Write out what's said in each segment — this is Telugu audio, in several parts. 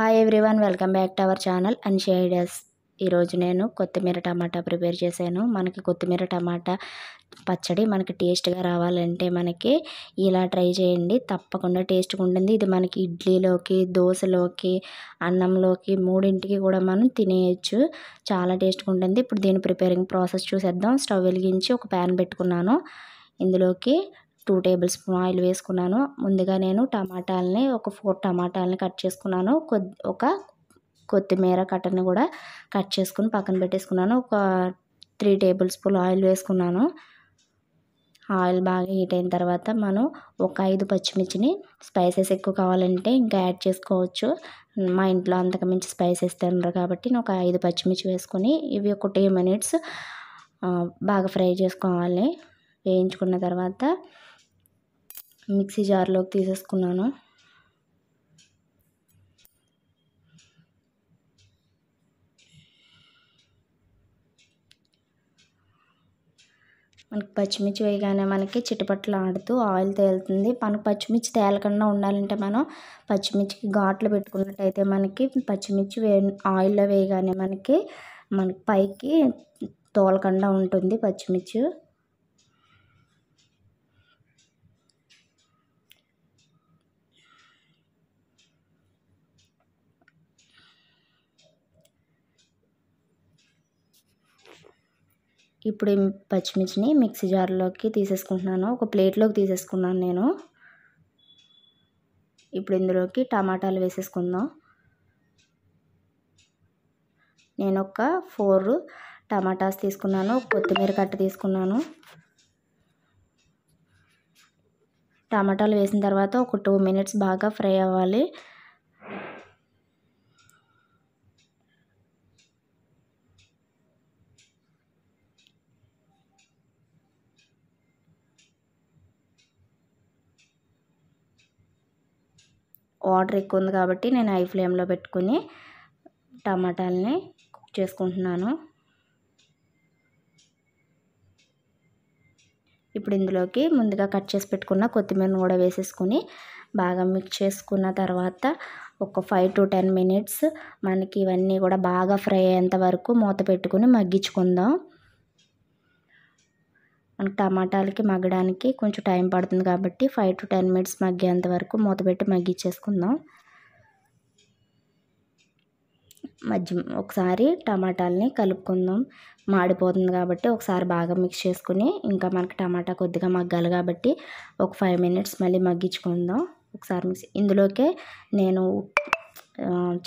hi everyone welcome back to our channel Anshi ideas ఈరోజు నేను కొత్తిమీర టమాటా ప్రిపేర్ చేశాను మనకి కొత్తిమీర టమాటా పచ్చడి మనకి టేస్ట్గా రావాలంటే మనకి ఇలా ట్రై చేయండి తప్పకుండా టేస్ట్గా ఉంటుంది ఇది మనకి ఇడ్లీలోకి దోశలోకి అన్నంలోకి మూడింటికి కూడా మనం తినేయచ్చు చాలా టేస్ట్గా ఉంటుంది ఇప్పుడు దీని ప్రిపేరింగ్ ప్రాసెస్ చూసేద్దాం స్టవ్ వెలిగించి ఒక ప్యాన్ పెట్టుకున్నాను ఇందులోకి టూ టేబుల్ స్పూన్ ఆయిల్ వేసుకున్నాను ముందుగా నేను టమాటాలని ఒక ఫోర్ టమాటాలని కట్ చేసుకున్నాను కొద్ది ఒక కొత్తిమీర కట్టని కూడా కట్ చేసుకుని పక్కన పెట్టేసుకున్నాను ఒక త్రీ టేబుల్ స్పూన్ ఆయిల్ వేసుకున్నాను ఆయిల్ బాగా హీట్ అయిన తర్వాత మనం ఒక ఐదు పచ్చిమిర్చిని స్పైసెస్ ఎక్కువ కావాలంటే ఇంకా యాడ్ చేసుకోవచ్చు మా ఇంట్లో అంతకుమించి స్పైసెస్ తినరు కాబట్టి నేను ఒక ఐదు పచ్చిమిర్చి వేసుకొని ఇవి ఒక టూ మినిట్స్ బాగా ఫ్రై చేసుకోవాలి వేయించుకున్న తర్వాత మిక్సీ జార్లోకి తీసేసుకున్నాను మనకి పచ్చిమిర్చి వేయగానే మనకి చిటపట్లు ఆడుతూ ఆయిల్ తేలుతుంది మనకు పచ్చిమిర్చి తేలకుండా ఉండాలంటే మనం పచ్చిమిర్చికి ఘాట్లు పెట్టుకున్నట్టయితే మనకి పచ్చిమిర్చి వే ఆయిల్లో వేయగానే మనకి మనకి పైకి తోలకుండా ఉంటుంది పచ్చిమిర్చి ఇప్పుడు పచ్చిమిర్చిని మిక్సీ జార్లోకి తీసేసుకుంటున్నాను ఒక ప్లేట్లోకి తీసేసుకున్నాను నేను ఇప్పుడు ఇందులోకి టమాటాలు వేసేసుకుందాం నేను ఒక ఫోర్ టమాటాస్ తీసుకున్నాను కొత్తిమీర కట్ట తీసుకున్నాను టమాటాలు వేసిన తర్వాత ఒక టూ మినిట్స్ బాగా ఫ్రై అవ్వాలి వాటర్ ఎక్కువ ఉంది కాబట్టి నేను హై ఫ్లేమ్లో పెట్టుకుని టమాటాలని కుక్ చేసుకుంటున్నాను ఇప్పుడు ఇందులోకి ముందుగా కట్ చేసి పెట్టుకున్న కొత్తిమీరను కూడా వేసేసుకుని బాగా మిక్స్ చేసుకున్న తర్వాత ఒక ఫైవ్ టు టెన్ మినిట్స్ మనకి ఇవన్నీ కూడా బాగా ఫ్రై అయ్యేంత వరకు మూత పెట్టుకుని మగ్గించుకుందాం మనకి టమాటాలకి మగ్గడానికి కొంచెం టైం పడుతుంది కాబట్టి ఫైవ్ టు టెన్ మినిట్స్ మగ్గేంత వరకు మూతపెట్టి మగ్గిచ్చేసుకుందాం మధ్య ఒకసారి టమాటాలని కలుపుకుందాం మాడిపోతుంది కాబట్టి ఒకసారి బాగా మిక్స్ చేసుకుని ఇంకా మనకి టమాటా కొద్దిగా మగ్గాలి కాబట్టి ఒక ఫైవ్ మినిట్స్ మళ్ళీ మగ్గించుకుందాం ఒకసారి మిక్స్ ఇందులోకే నేను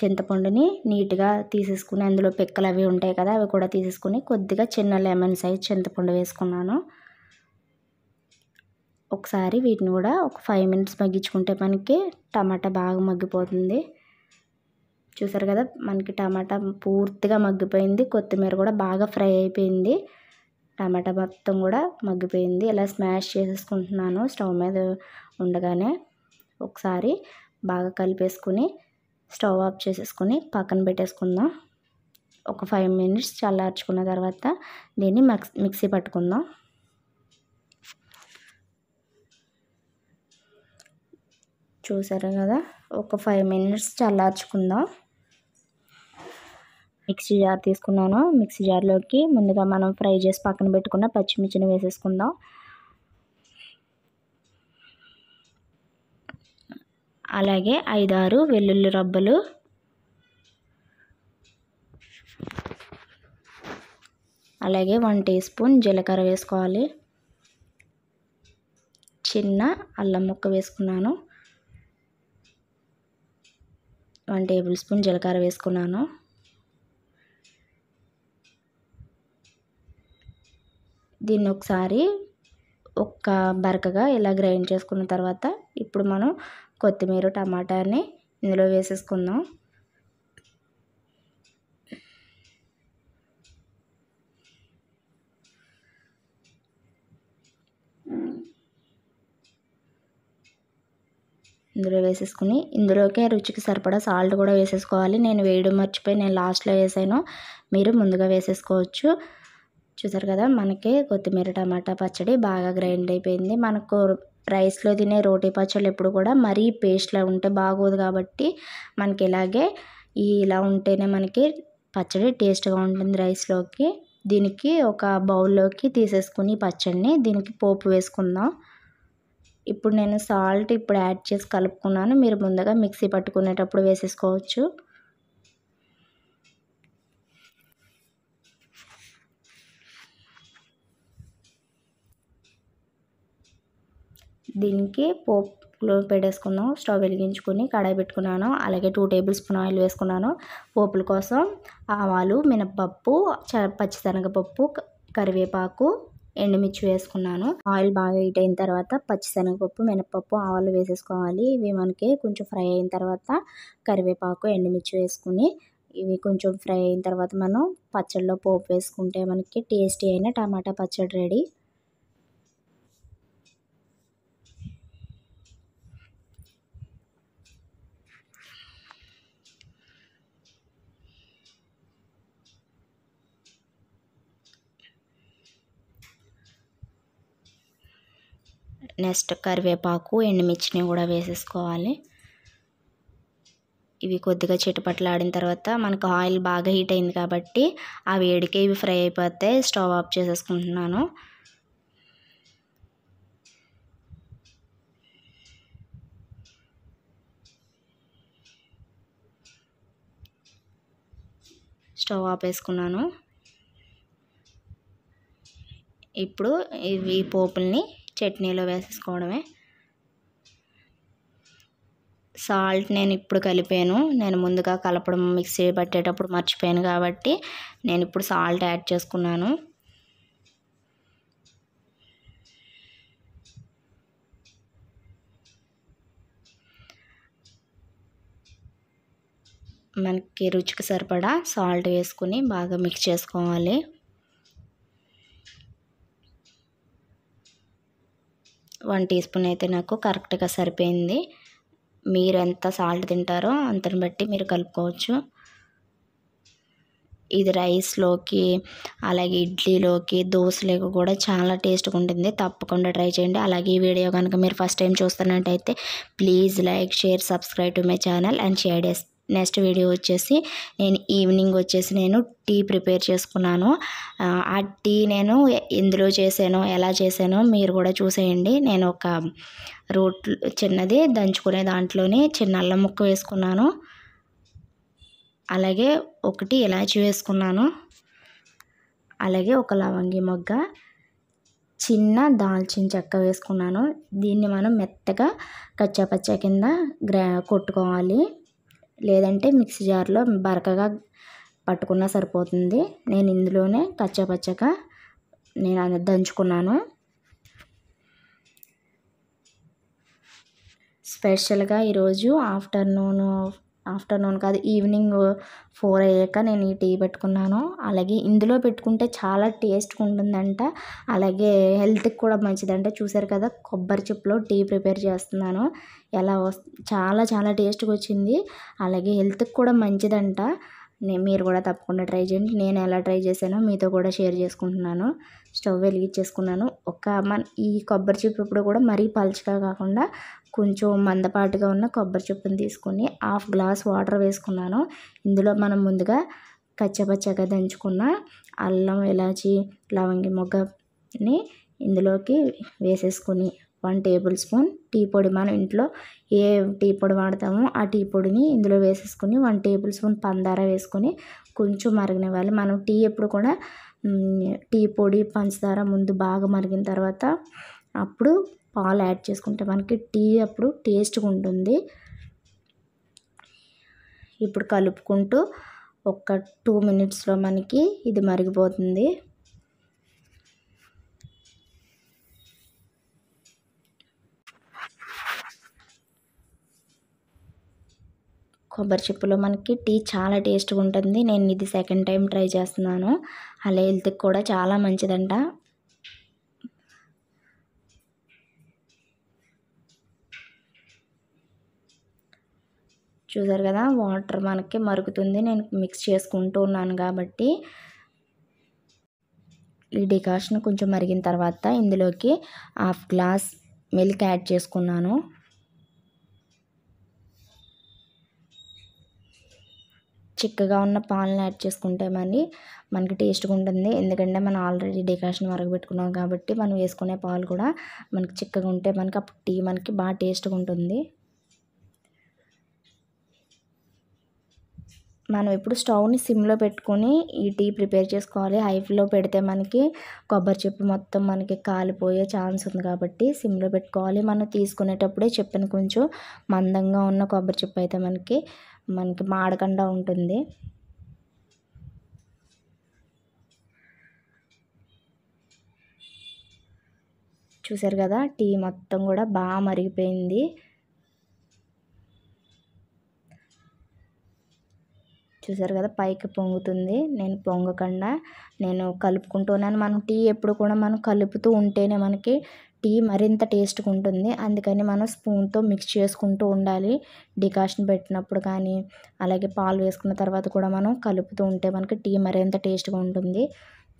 చింతపండుని నీట్గా తీసేసుకుని అందులో పిక్కలు అవి ఉంటాయి కదా అవి కూడా తీసేసుకుని కొద్దిగా చిన్న లెమన్ సైజ్ చింతపండు వేసుకున్నాను ఒకసారి వీటిని కూడా ఒక ఫైవ్ మినిట్స్ మగ్గించుకుంటే మనకి టమాటా బాగా మగ్గిపోతుంది చూసారు కదా మనకి టమాటా పూర్తిగా మగ్గిపోయింది కొత్తిమీర కూడా బాగా ఫ్రై అయిపోయింది టమాటా మొత్తం కూడా మగ్గిపోయింది ఇలా స్మాష్ చేసేసుకుంటున్నాను స్టవ్ మీద ఉండగానే ఒకసారి బాగా కలిపేసుకుని స్టవ్ ఆఫ్ చేసేసుకుని పక్కన పెట్టేసుకుందాం ఒక ఫైవ్ మినిట్స్ చల్లార్చుకున్న తర్వాత దీన్ని మిక్సీ పట్టుకుందాం చూసారు కదా ఒక ఫైవ్ మినిట్స్ చల్లార్చుకుందాం మిక్సీ జార్ తీసుకున్నాను మిక్సీ జార్లోకి ముందుగా మనం ఫ్రై చేసి పక్కన పెట్టుకున్న పచ్చిమిర్చిని వేసేసుకుందాం అలాగే ఐదారు వెల్లుల్లి రబ్బలు అలాగే వన్ టీ స్పూన్ జీలకర్ర వేసుకోవాలి చిన్న అల్లం ముక్క వేసుకున్నాను వన్ టేబుల్ స్పూన్ జీలకర్ర వేసుకున్నాను దీన్ని ఒకసారి ఒక్క బరకగా ఇలా గ్రైండ్ చేసుకున్న తర్వాత ఇప్పుడు మనం కొత్తిమీర టమాటాని ఇందులో వేసేసుకుందాం ఇందులో వేసేసుకుని ఇందులోకే రుచికి సరిపడా సాల్ట్ కూడా వేసేసుకోవాలి నేను వేయడం మర్చిపోయి నేను లాస్ట్లో వేసాను మీరు ముందుగా వేసేసుకోవచ్చు చూసారు కదా మనకి కొత్తిమీర టమాటా పచ్చడి బాగా గ్రైండ్ అయిపోయింది మనకు రైస్లో తినే రోటీ పచ్చళ్ళు ఎప్పుడు కూడా మరీ పేస్ట్లో ఉంటే బాగోదు కాబట్టి మనకి ఇలాగే ఈ ఇలా ఉంటేనే మనకి పచ్చడి టేస్ట్గా ఉంటుంది రైస్లోకి దీనికి ఒక బౌల్లోకి తీసేసుకుని పచ్చడిని దీనికి పోపు వేసుకుందాం ఇప్పుడు నేను సాల్ట్ ఇప్పుడు యాడ్ చేసి కలుపుకున్నాను మీరు ముందుగా మిక్సీ పట్టుకునేటప్పుడు వేసేసుకోవచ్చు దీనికి పోపులో పెట్టేసుకున్నాం స్టవ్ వెలిగించుకుని కడాయి పెట్టుకున్నాను అలాగే టూ టేబుల్ స్పూన్ ఆయిల్ వేసుకున్నాను పోపుల కోసం ఆవాలు మినప్పప్పు పచ్చిశనగపప్పు కరివేపాకు ఎండుమిర్చి వేసుకున్నాను ఆయిల్ బాగా హీట్ అయిన తర్వాత పచ్చిశనగపప్పు మినపప్పు ఆవాలు వేసేసుకోవాలి ఇవి మనకి కొంచెం ఫ్రై అయిన తర్వాత కరివేపాకు ఎండుమిర్చి వేసుకుని ఇవి కొంచెం ఫ్రై అయిన తర్వాత మనం పచ్చడిలో పోపు వేసుకుంటే మనకి టేస్టీ అయిన టమాటా పచ్చడి రెడీ నెక్స్ట్ కరివేపాకు ఎండుమిర్చిని కూడా వేసేసుకోవాలి ఇవి కొద్దిగా చిటపట్లాడిన తర్వాత మనకు ఆయిల్ బాగా హీట్ అయింది కాబట్టి ఆ వేడికి ఇవి ఫ్రై అయిపోతే స్టవ్ ఆఫ్ చేసేసుకుంటున్నాను స్టవ్ వేసుకున్నాను ఇప్పుడు ఇవి పోపుల్ని చట్నీలో వేసేసుకోవడమే సాల్ట్ నేను ఇప్పుడు కలిపాను నేను ముందుగా కలపడం మిక్సీ పట్టేటప్పుడు మర్చిపోయాను కాబట్టి నేను ఇప్పుడు సాల్ట్ యాడ్ చేసుకున్నాను మనకి రుచికి సరిపడా సాల్ట్ వేసుకుని బాగా మిక్స్ చేసుకోవాలి వన్ టీ స్పూన్ అయితే నాకు కరెక్ట్గా సరిపోయింది మీరు ఎంత సాల్ట్ తింటారో అంతని బట్టి మీరు కలుపుకోవచ్చు ఇది రైస్లోకి అలాగే ఇడ్లీలోకి దోశలోకి కూడా చాలా టేస్ట్గా ఉంటుంది తప్పకుండా ట్రై చేయండి అలాగే ఈ వీడియో కనుక మీరు ఫస్ట్ టైం చూస్తున్నట్టయితే please like share subscribe to my channel and share చేస్తాను నెక్స్ట్ వీడియో వచ్చేసి నేను ఈవినింగ్ వచ్చేసి నేను టీ ప్రిపేర్ చేసుకున్నాను ఆ టీ నేను ఎందులో చేశాను ఎలా చేశాను మీరు కూడా చూసేయండి నేను ఒక రూట్ చిన్నది దంచుకునే దాంట్లోనే చిన్న అల్లం ముక్క వేసుకున్నాను అలాగే ఒకటి ఇలాచి వేసుకున్నాను అలాగే ఒక లవంగి మొగ్గ చిన్న దాల్చిన చెక్క వేసుకున్నాను దీన్ని మనం మెత్తగా కచ్చాపచ్చా కింద గ్రా కొట్టుకోవాలి లేదంటే మిక్సీ జార్లో బరకగా పట్టుకున్నా సరిపోతుంది నేను ఇందులోనే కచ్చాపచ్చగా నేను దంచుకున్నాను స్పెషల్గా ఈరోజు ఆఫ్టర్నూన్ ఆఫ్టర్నూన్ కాదు ఈవినింగ్ ఫోర్ అయ్యాక నేను ఈ టీ పెట్టుకున్నాను అలాగే ఇందులో పెట్టుకుంటే చాలా టేస్ట్గా ఉంటుందంట అలాగే హెల్త్కి కూడా మంచిదంట చూసారు కదా కొబ్బరి చిప్పులో టీ ప్రిపేర్ చేస్తున్నాను ఎలా చాలా చాలా టేస్ట్గా వచ్చింది అలాగే హెల్త్కి కూడా మంచిదంట మీరు కూడా తప్పకుండా ట్రై చేయండి నేను ఎలా ట్రై చేశానో మీతో కూడా షేర్ చేసుకుంటున్నాను స్టవ్ వెలిగించేసుకున్నాను ఒక మన ఈ కొబ్బరి చిప్పు ఇప్పుడు కూడా మరీ పలుచగా కాకుండా కొంచెం మందపాటుగా ఉన్న కొబ్బరి చిప్పుని తీసుకుని హాఫ్ గ్లాస్ వాటర్ వేసుకున్నాను ఇందులో మనం ముందుగా కచ్చపచ్చగా దంచుకున్న అల్లం ఇలాచి లవంగి మొగ్గని ఇందులోకి వేసేసుకొని వన్ టేబుల్ స్పూన్ టీ పొడి మనం ఇంట్లో ఏ టీ పొడి వాడతామో ఆ టీ పొడిని ఇందులో వేసేసుకుని వన్ టేబుల్ స్పూన్ పందార వేసుకొని కొంచెం మరగనివ్వాలి మనం టీ ఎప్పుడు కూడా టీ పొడి పంచదార ముందు బాగా మరిగిన తర్వాత అప్పుడు పాలు యాడ్ చేసుకుంటే మనకి టీ అప్పుడు టేస్ట్గా ఉంటుంది ఇప్పుడు కలుపుకుంటూ ఒక టూ మినిట్స్లో మనకి ఇది మరిగిపోతుంది కొబ్బరి చెప్పులో మనకి టీ చాలా టేస్ట్గా ఉంటుంది నేను ఇది సెకండ్ టైం ట్రై చేస్తున్నాను అలా హెల్త్కి కూడా చాలా మంచిదంట చూసారు కదా వాటర్ మనకి మరుగుతుంది నేను మిక్స్ చేసుకుంటూ ఉన్నాను కాబట్టి ఈ డికాషన్ కొంచెం మరిగిన తర్వాత ఇందులోకి హాఫ్ గ్లాస్ మిల్క్ యాడ్ చేసుకున్నాను చిక్కగా ఉన్న పాలను యాడ్ చేసుకుంటే మనకి టేస్ట్గా ఉంటుంది ఎందుకంటే మనం ఆల్రెడీ డెకాషన్ వరకు పెట్టుకున్నాం కాబట్టి మనం వేసుకునే పాలు కూడా మనకి చిక్కగా ఉంటే మనకి అప్పుడు టీ మనకి బాగా టేస్ట్గా ఉంటుంది మనం ఇప్పుడు స్టవ్ని సిమ్లో పెట్టుకొని ఈ టీ ప్రిపేర్ చేసుకోవాలి హైఫ్లో పెడితే మనకి కొబ్బరి చెప్పు మొత్తం మనకి కాలిపోయే ఛాన్స్ ఉంది కాబట్టి సిమ్లో పెట్టుకోవాలి మనం తీసుకునేటప్పుడే చెప్పిన కొంచెం మందంగా ఉన్న కొబ్బరి చెప్పు అయితే మనకి మనకి మాడకుండా ఉంటుంది చూసారు కదా టీ మొత్తం కూడా బాగా మరిగిపోయింది చూసారు కదా పైకి పొంగుతుంది నేను పొంగకుండా నేను కలుపుకుంటున్నాను మనం టీ ఎప్పుడు కూడా మనం కలుపుతూ ఉంటేనే మనకి టీ మరింత టేస్ట్గా ఉంటుంది అందుకని మనం స్పూన్తో మిక్స్ చేసుకుంటూ ఉండాలి డికాషన్ పెట్టినప్పుడు కానీ అలాగే పాలు వేసుకున్న తర్వాత కూడా మనం కలుపుతూ ఉంటే మనకి టీ మరింత టేస్ట్గా ఉంటుంది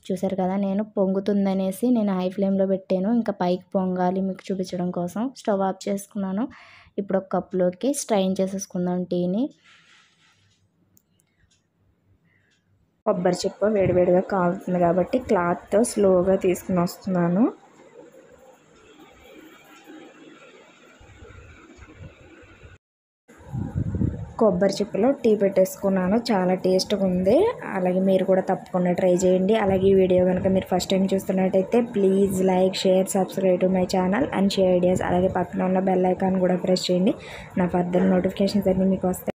చూసారు కదా నేను పొంగుతుందనేసి నేను హై ఫ్లేమ్లో పెట్టాను ఇంకా పైకి పొంగాలి మీకు చూపించడం కోసం స్టవ్ ఆఫ్ చేసుకున్నాను ఇప్పుడు ఒక కప్లోకి స్ట్రైన్ చేసేసుకుందాం టీని కొబ్బరి చెప్పు వేడివేడిగా కాలుతుంది కాబట్టి క్లాత్తో స్లోగా తీసుకుని వస్తున్నాను కొబ్బరి చెప్పులో టీ పెట్టేసుకున్నాను చాలా టేస్ట్గా ఉంది అలాగే మీరు కూడా తప్పకుండా ట్రై చేయండి అలాగే ఈ వీడియో కనుక మీరు ఫస్ట్ టైం చూస్తున్నట్టయితే please like share subscribe to my channel and share ideas అలాగే పక్కన ఉన్న బెల్ ఐకాన్ కూడా ప్రెస్ చేయండి నా ఫర్దర్ నోటిఫికేషన్స్ అన్నీ మీకు వస్తాయి